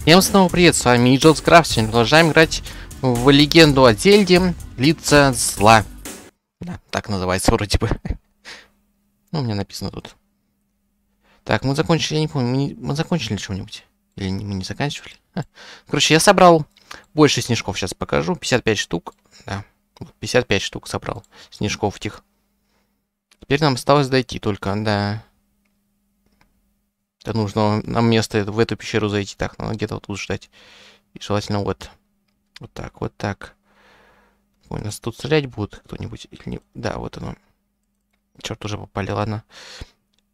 Всем снова привет, с вами Джонс Крафтин. Продолжаем играть в легенду о Зельде Лица Зла. Да, так называется вроде бы. Ну, у меня написано тут. Так, мы закончили, я не помню, мы, не, мы закончили чего-нибудь? Или не, мы не заканчивали? Короче, я собрал больше снежков, сейчас покажу. 55 штук, да. 55 штук собрал снежков этих. Теперь нам осталось дойти только до до нужно нам место в эту пещеру зайти. Так, надо где-то вот тут ждать. И желательно вот. Вот так, вот так. Ой, нас тут стрелять будут кто-нибудь или не... Да, вот оно. Черт, уже попали, ладно.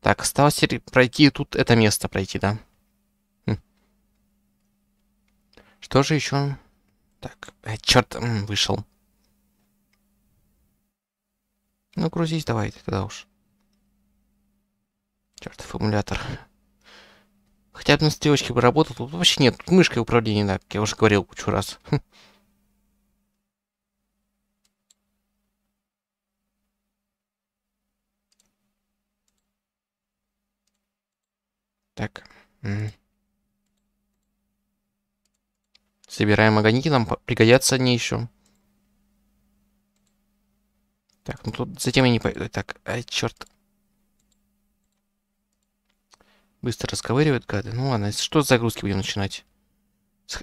Так, осталось пройти тут это место пройти, да? Хм. Что же еще? Так, э, черт, вышел. Ну, грузись давай тогда уж. Чертов эмулятор. Хотя бы на стрелочке бы работал. Тут вообще нет, тут мышкой управления, да, как я уже говорил кучу раз. Так. Собираем огоньки, нам пригодятся они еще. Так, ну тут затем я не пойду. Так, ай, э, черт. Быстро расковыривают гады. Ну ладно, что с загрузки будем начинать?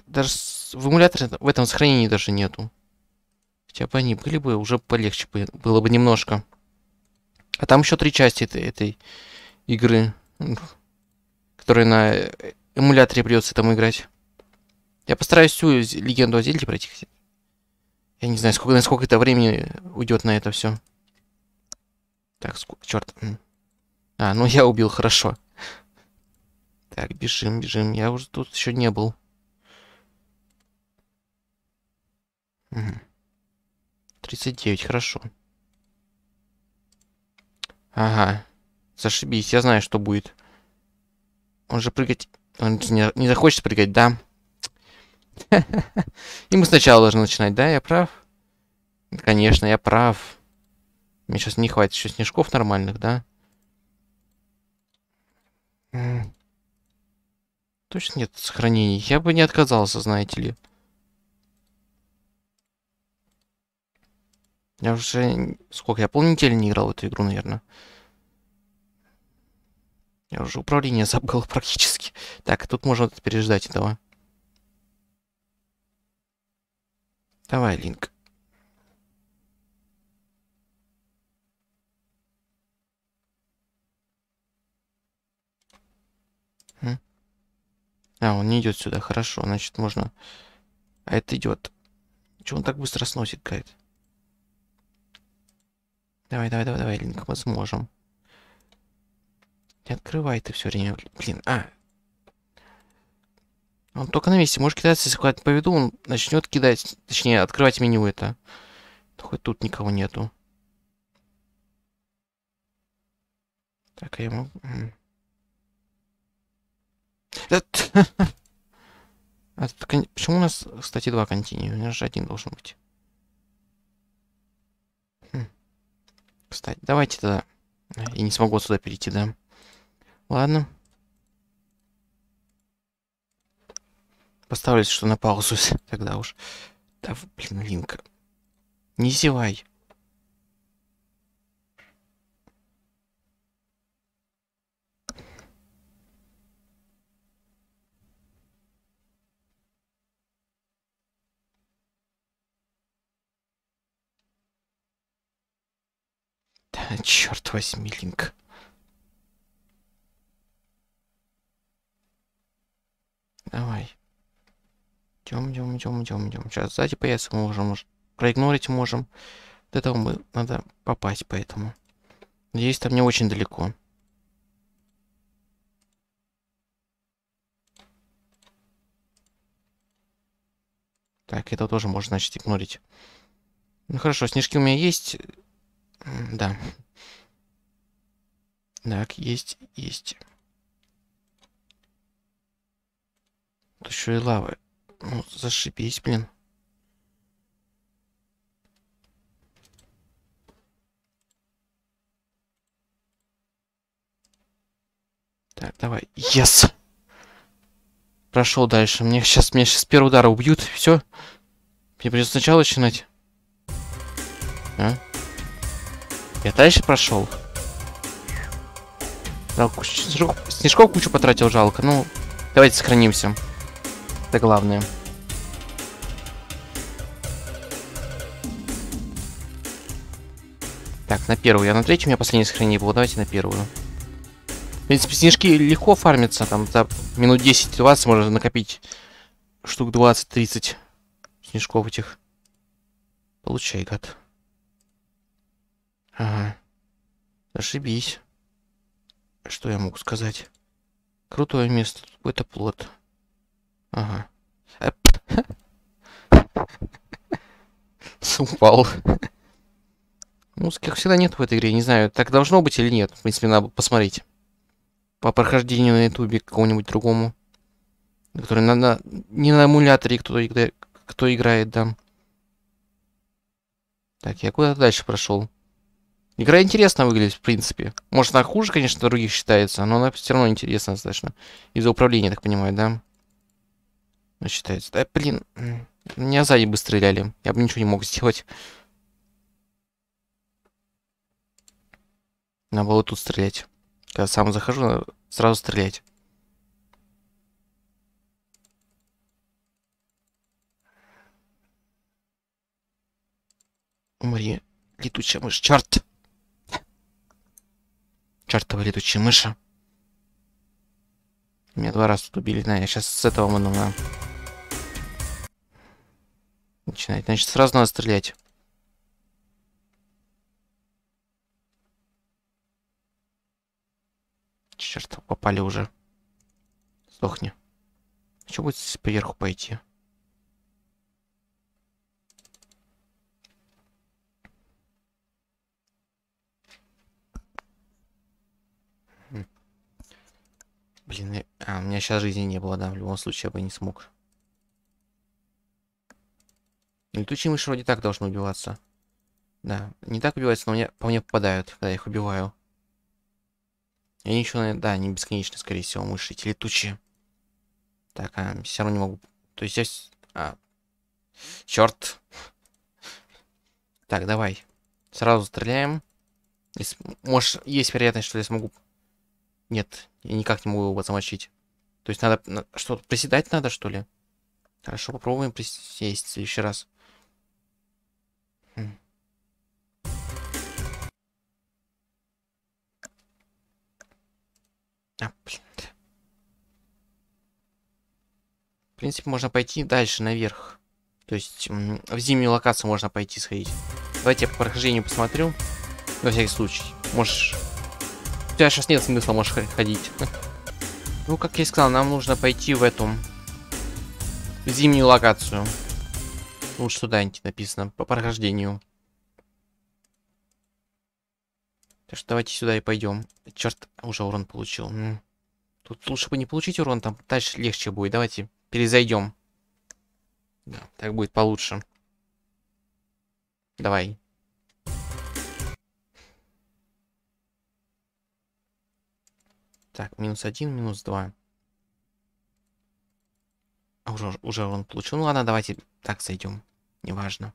Даже в эмуляторе в этом сохранении даже нету. Хотя бы они были бы, уже полегче было бы немножко. А там еще три части этой, этой игры, которые на э, эмуляторе придется там играть. Я постараюсь всю легенду о Зельде пройти. Я не знаю, сколько, на сколько это времени уйдет на это все. Так, черт. А, ну я убил, хорошо. Так, бежим, бежим. Я уже тут еще не был. Угу. 39, хорошо. Ага. Зашибись, я знаю, что будет. Он же прыгать... Он не, не захочет прыгать, да? И мы сначала должны начинать, да? Я прав? Конечно, я прав. Мне сейчас не хватит еще снежков нормальных, да? точно нет сохранений? Я бы не отказался, знаете ли. Я уже... Сколько? Я полнедели не играл в эту игру, наверное. Я уже управление забыл практически. Так, тут можно переждать этого. Давай, Линк. А, он не идет сюда. Хорошо, значит, можно... А это идет. Чего он так быстро сносит, гайд? Давай, давай, давай, давай, Линк, мы сможем. Не открывай ты все время. Блин, а. Он только на месте. Может кидаться, если куда-то поведу, он начнет кидать. Точнее, открывать меню это. Хоть тут никого нету. Так, а я могу... А почему у нас, кстати, два континью? У нас же один должен быть. Хм. Кстати, давайте тогда... Я не смогу сюда перейти, да? Ладно. Поставлюсь, что на паузу тогда уж. Да, блин, Линка. Не зевай. Черт возьми, Линк. Давай. Идем, идем, идем, идем, идем. Сейчас сзади появится, мы уже может, проигнорить можем. До этого мы надо попасть, поэтому. Надеюсь, там не очень далеко. Так, это тоже можно, значит, игнорить. Ну хорошо, снежки у меня есть. Да. Так, есть, есть. Тут еще и лава. Ну, зашибись, блин. Так, давай. Yes! Прошел дальше. Мне сейчас, меня сейчас первого удара убьют. Все. Мне придется сначала начинать. А? Я дальше прошел. Да, снежков, снежков кучу потратил, жалко. Ну, давайте сохранимся. Это главное. Так, на первую. Я на третью, у меня последнее сохранение было. Давайте на первую. В принципе, снежки легко фармятся. Там за минут 10-20 можно накопить штук 20-30 снежков этих. Получай, гад. Ага. Ошибись. Что я могу сказать? Крутое место. Какой-то плод. Ага. Упал. Ну, как всегда, нет в этой игре. Не знаю, так должно быть или нет. В принципе, надо посмотреть. По прохождению на ютубе какому-нибудь другому. Который на, на, не на эмуляторе кто, кто играет, да. Так, я куда-то дальше прошел. Игра интересно выглядит, в принципе. Может, она хуже, конечно, других считается, но она все равно интересна достаточно. Из-за управления, так понимаю, да? Она считается. Да, блин. Меня сзади бы стреляли. Я бы ничего не мог сделать. Надо было тут стрелять. Когда сам захожу, сразу стрелять. Умри, летучая мышь, черт! чертова летучая мыша. Меня два раза тут убили, наверное, сейчас с этого мы думаем. Начинать, значит, сразу надо стрелять. Черт, попали уже. Сдохни. Что будет сверху пойти? Блин, я... Э, а, у меня сейчас жизни не было, да, в любом случае я бы не смог. Летучие мыши вроде так должны убиваться. Да, не так убиваются, но мне, по мне попадают, когда я их убиваю. И они еще, да, они бесконечно, скорее всего, мыши эти летучие. Так, а, все равно не могу. То есть я... А. Черт. Так, давай. Сразу стреляем. Если... Может, есть вероятность, что я смогу нет, я никак не могу его замочить. То есть надо... На, что, приседать надо, что ли? Хорошо, попробуем присесть в следующий раз. Хм. А, блин. В принципе, можно пойти дальше, наверх. То есть в зимнюю локацию можно пойти сходить. Давайте я по прохождению посмотрю. На всякий случай. Можешь у тебя сейчас нет смысла, можешь ходить. Ну, как я и сказал, нам нужно пойти в эту... В зимнюю локацию. Лучше туда-нибудь написано, по прохождению. Так что давайте сюда и пойдем. Черт, уже урон получил. Тут лучше бы не получить урон, там дальше легче будет. Давайте перезайдем. Да, так будет получше. Давай. Так, минус один, минус два. А уже, уже он получил. Ну ладно, давайте так зайдем. Неважно.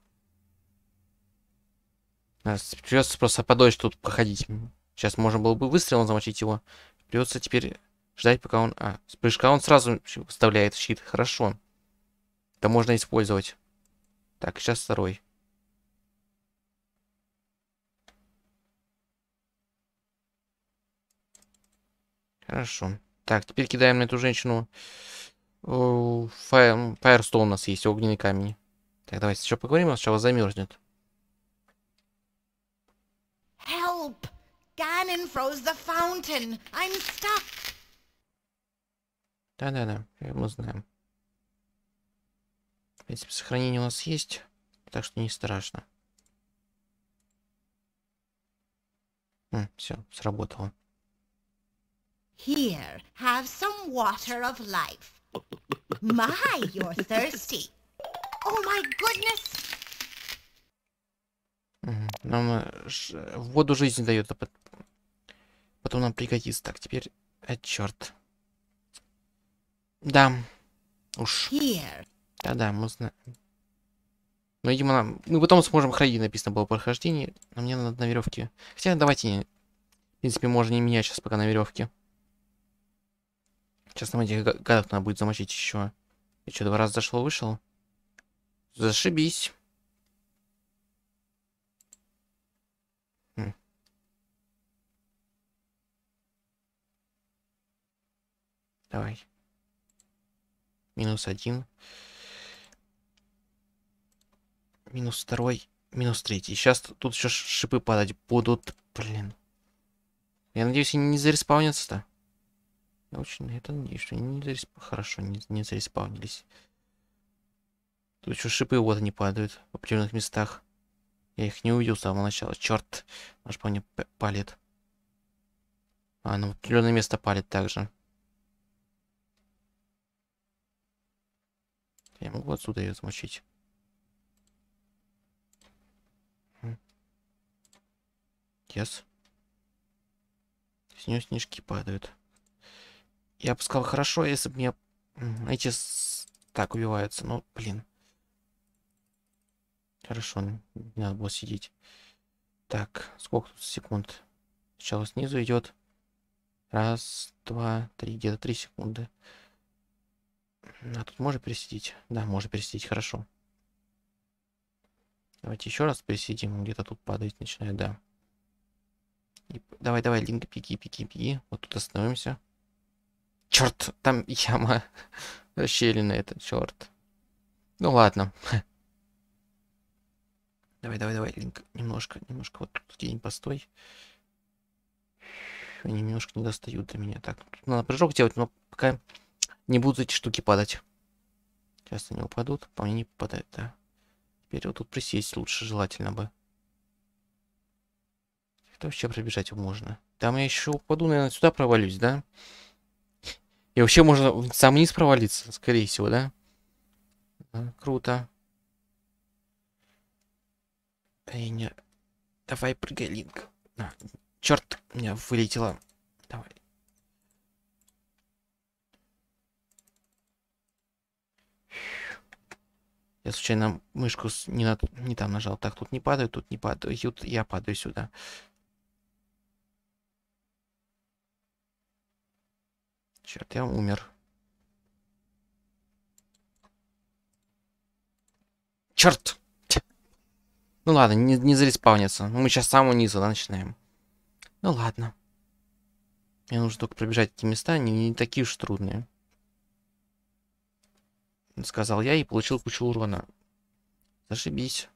Э, Придется просто подольше тут проходить. Сейчас можно было бы выстрелом замочить его. Придется теперь ждать, пока он... А, с прыжка он сразу вставляет щит. Хорошо. Это можно использовать. Так, сейчас второй. Хорошо. Так, теперь кидаем на эту женщину. Фаерстоун у нас есть, огненный камень. Так, давайте еще поговорим, а сначала замерзнет. Help! Ganon froze the fountain. I'm stuck. Да-да-да, э, мы знаем. В принципе, сохранение у нас есть, так что не страшно. Все, сработало. Here, have some water of life. My, you're thirsty. Oh my goodness! Нам э, воду жизнь дает, а потом нам пригодится. Так, теперь... А, э, черт. Да. Уж. Да-да, мы знаем. Но, видимо, нам... мы потом сможем хранить, написано было прохождение. Но мне надо на веревке. Хотя, давайте... В принципе, можно не менять сейчас пока на веревке. Сейчас нам этих гадов надо будет замочить еще. Я что, два раза зашел, вышел? Зашибись. Хм. Давай. Минус один. Минус второй. Минус третий. Сейчас тут еще шипы падать будут. Блин. Я надеюсь, они не зареспаунятся-то. Я очень это надеюсь, что они не заресп... хорошо не, не зареспавнились. Тут еще шипы вот они падают в определенных местах. Я их не увидел с самого начала. Черт, наш по палит. А, ну определенное место палит также. Я могу отсюда ее замочить. Yes. С нее снежки падают. Я бы сказал, хорошо, если бы мне эти с... так убиваются. но блин. Хорошо, не надо было сидеть. Так, сколько тут секунд? Сначала снизу идет. Раз, два, три, где-то три секунды. А тут можно пересидеть? Да, можно пересидеть, хорошо. Давайте еще раз пересидим. Где-то тут падает начинает, да. И... Давай, давай, Линка, пики, пики, пики. Вот тут остановимся. Черт, там яма. Расщелина это, черт. Ну ладно. Давай, давай, давай, Линк. Немножко, немножко вот тут день постой. Они немножко не достают до меня. Так, тут надо прыжок делать, но пока не будут эти штуки падать. Сейчас они упадут. По мне не попадают, да. Теперь вот тут присесть лучше желательно бы. Это вообще пробежать можно. Там я еще упаду, наверное, сюда провалюсь, да? Да. И вообще можно сам низ провалиться, скорее всего, да? круто. Давай, прыгай, Линк. А, черт, меня вылетело. Давай. Я случайно мышку не, на... не там нажал. Так, тут не падаю, тут не падаю. Тут я падаю сюда. Черт, я умер. Черт! Ну ладно, не, не зареспавнится. Мы сейчас с самого низа да, начинаем. Ну ладно. Мне нужно только пробежать эти места, они не такие уж трудные. Сказал я и получил кучу урона. Зашибись.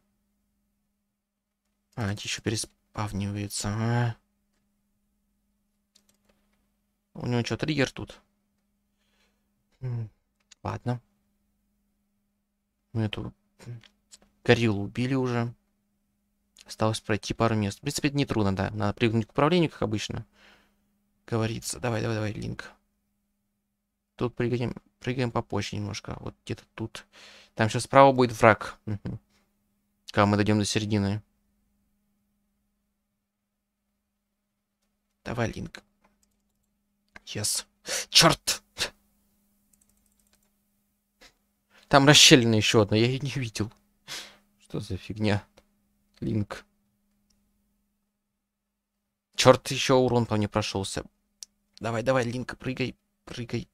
А, эти еще переспавниваются. А. У него что, триггер тут? Ладно. Мы эту гориллу убили уже. Осталось пройти пару мест. В принципе, это нетрудно, да. Надо прыгнуть к управлению, как обычно. Говорится. Давай, давай, давай, Линк. Тут прыгаем, прыгаем попозже немножко. Вот где-то тут. Там сейчас справа будет враг. Когда мы дойдем до середины. Давай, Линк. Yes. Черт! Там расщелина еще одна, я ее не видел. Что за фигня? Линк. Черт, еще урон по мне прошелся. Давай, давай, Линк, прыгай, прыгай.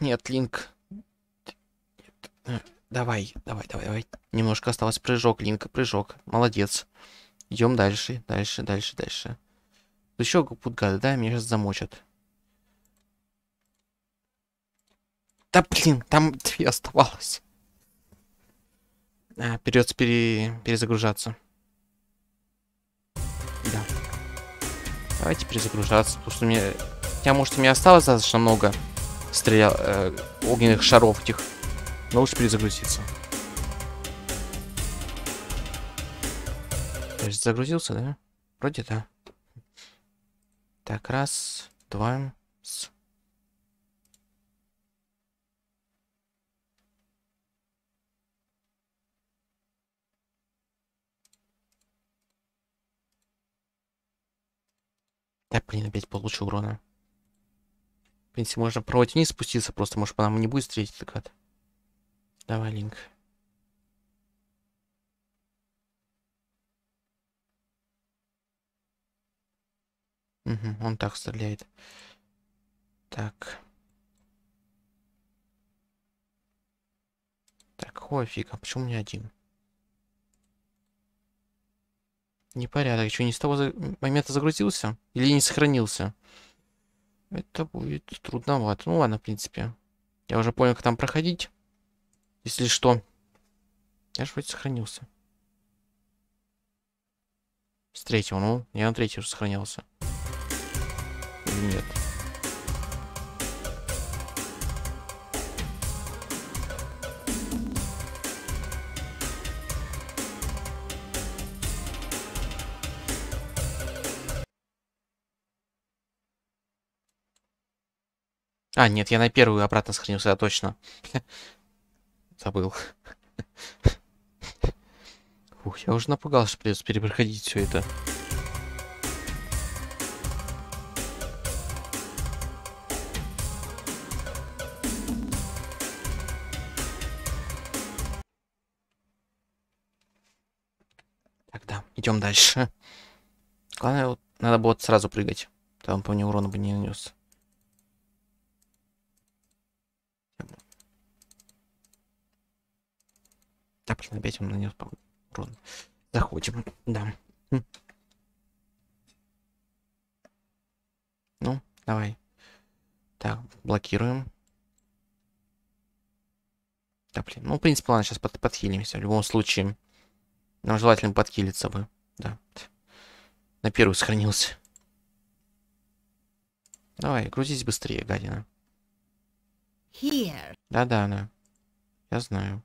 Нет, Линк. Нет. Давай, давай, давай, давай. Немножко осталось прыжок, Линк, прыжок. Молодец. Идем дальше, дальше, дальше, дальше. Ну Еще будут гады, да? Меня сейчас замочат. Да блин, там две оставалось. А, придется пере... перезагружаться. Да. Давайте перезагружаться, потому что у меня, Хотя, может, у меня осталось достаточно много стрелял... Э, огненных шаров этих. Но лучше перезагрузиться. То есть загрузился, да? Вроде да. Так, раз, два. С. Да, блин, опять получил урона. В принципе, можно пробовать вниз спуститься, просто, может, по нам не будет встретить гад. Давай, Линк. Угу, он так стреляет. Так. Так, ой, фиг, а почему не один? Непорядок. Что, не с того за... момента загрузился? Или не сохранился? Это будет трудновато. Ну ладно, в принципе. Я уже понял, как там проходить. Если что. Я же вроде сохранился. С третьего, ну. Я на третьего сохранялся или нет. А, нет, я на первую обратно сохранился, а точно. Забыл. Ух, я уже напугался, что придется перепроходить все это. Идем дальше. Главное, вот, надо было сразу прыгать. Там, по мне, урона бы не нанес. Так, блин, опять он нанес урон. Заходим, да. Хм. Ну, давай. Так, блокируем. Да, блин. Ну, в принципе, ладно, сейчас под подхилимся. В любом случае, нам желательно подхилиться бы. Да. На первый сохранился. Давай, грузись быстрее, гадина. Да-да, да. Я знаю.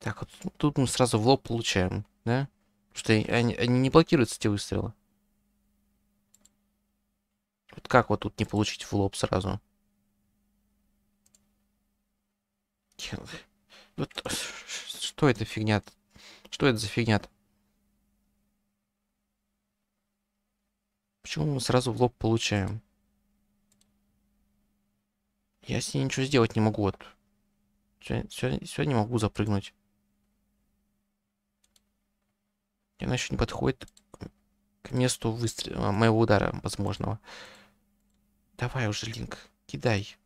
Так, вот тут мы сразу в лоб получаем, да? что они, они не блокируются, эти выстрелы. Вот как вот тут не получить в лоб сразу? Вот... Что это фигня? -то? Что это за фигня? -то? Почему мы сразу в лоб получаем? Я с ней ничего сделать не могу. Вот. Сегодня, не могу запрыгнуть. она еще не подходит к месту выстрела, моего удара возможного. Давай уже, Линк, кидай.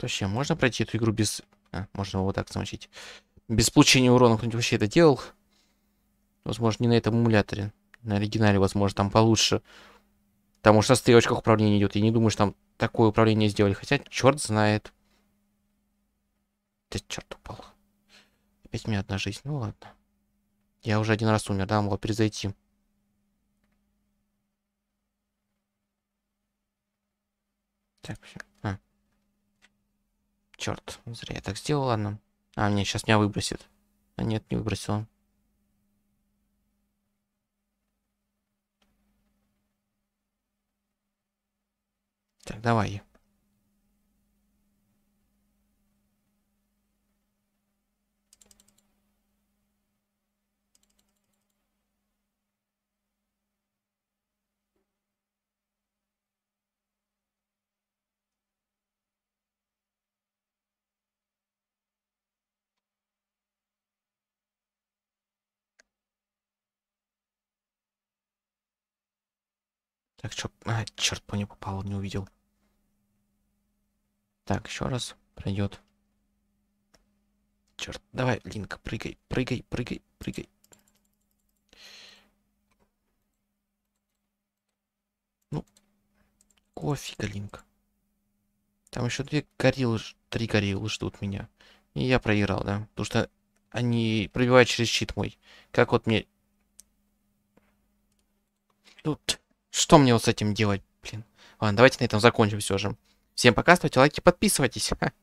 Вообще, можно пройти эту игру без... А, можно вот так замочить. Без получения урона кто-нибудь вообще это делал? Возможно, не на этом эмуляторе. На оригинале, возможно, там получше. потому что на стрелочках управление идет. Я не думаю, что там такое управление сделали. Хотя, черт знает. Да черт упал. Опять у меня одна жизнь. Ну ладно. Я уже один раз умер, да, могло перезайти. Так, все. Черт, ну, зря я так сделал, ладно. А, мне сейчас меня выбросит. А нет, не выбросил. Так, давай. Так, чё... А, черт, по не попал, не увидел. Так, еще раз. Пройдет. Черт, давай, Линка, прыгай, прыгай, прыгай, прыгай. Ну, кофе, Линка. Там еще две гориллы, три гориллы ждут меня. И я проиграл, да? Потому что они пробивают через щит мой. Как вот мне... Тут... Что мне вот с этим делать, блин? Ладно, давайте на этом закончим все же. Всем пока, ставьте лайки, подписывайтесь.